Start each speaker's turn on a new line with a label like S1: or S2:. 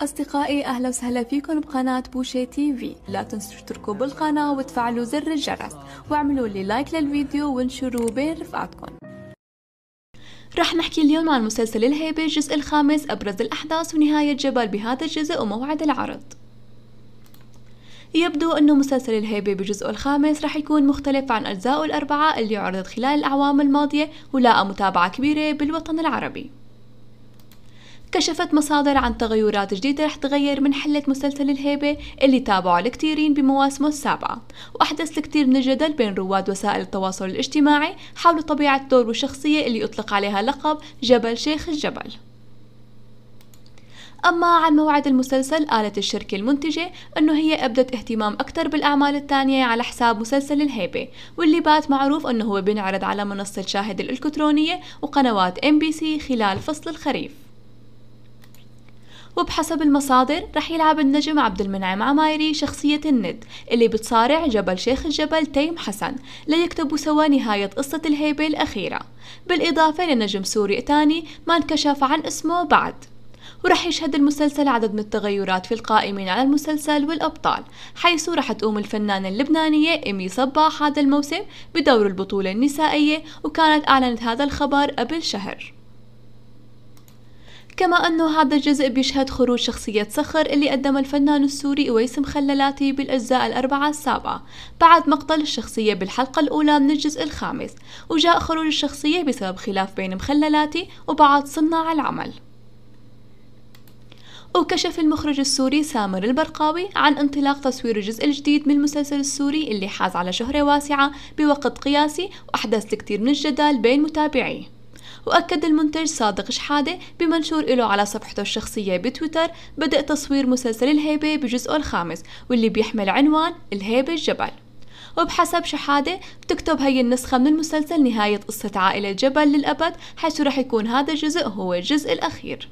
S1: أصدقائي أهلا وسهلا فيكم بقناة بوشي تي في لا تنسوا تشتركوا بالقناة وتفعلوا زر الجرس واعملوا لي لايك للفيديو وانشروا بين رفقاتكم رح نحكي اليوم عن مسلسل الهيبة الجزء الخامس أبرز الأحداث ونهاية جبل بهذا الجزء وموعد العرض يبدو أنه مسلسل الهيبة بجزء الخامس رح يكون مختلف عن أجزائه الأربعة اللي عرضت خلال الأعوام الماضية ولاقى متابعة كبيرة بالوطن العربي كشفت مصادر عن تغيرات جديدة رح تغير من حلة مسلسل الهيبة اللي تابعه الكثيرين بمواسمه السابعة وأحدث الكثير من الجدل بين رواد وسائل التواصل الاجتماعي حول طبيعة دور والشخصية اللي أطلق عليها لقب جبل شيخ الجبل أما عن موعد المسلسل قالت الشركة المنتجة أنه هي أبدت اهتمام أكثر بالأعمال الثانية على حساب مسلسل الهيبة واللي بات معروف أنه هو بينعرض على منصة شاهد الإلكترونية وقنوات ام بي سي خلال فصل الخريف وبحسب المصادر رح يلعب النجم عبد المنعم عمايري شخصية الند اللي بتصارع جبل شيخ الجبل تيم حسن ليكتبوا سوا نهاية قصة الهيبة الأخيرة بالإضافة لنجم سوري تاني ما انكشف عن اسمه بعد ورح يشهد المسلسل عدد من التغيرات في القائمين على المسلسل والأبطال حيث رح تقوم الفنانة اللبنانية إيمي صباح هذا الموسم بدور البطولة النسائية وكانت أعلنت هذا الخبر قبل شهر كما أنه هذا الجزء بيشهد خروج شخصية صخر اللي قدم الفنان السوري أويس مخللاتي بالأجزاء الأربعة السابعة بعد مقتل الشخصية بالحلقة الأولى من الجزء الخامس وجاء خروج الشخصية بسبب خلاف بين مخللاتي وبعض صناع العمل وكشف المخرج السوري سامر البرقاوي عن انطلاق تصوير الجزء الجديد من المسلسل السوري اللي حاز على شهرة واسعة بوقت قياسي وأحدث الكثير من الجدال بين متابعيه وأكد المنتج صادق شحادة بمنشور له على صفحته الشخصية بتويتر بدء تصوير مسلسل الهيبة بجزءه الخامس واللي بيحمل عنوان الهيبة الجبل وبحسب شحادة بتكتب هاي النسخة من المسلسل نهاية قصة عائلة جبل للأبد حيث رح يكون هذا الجزء هو الجزء الأخير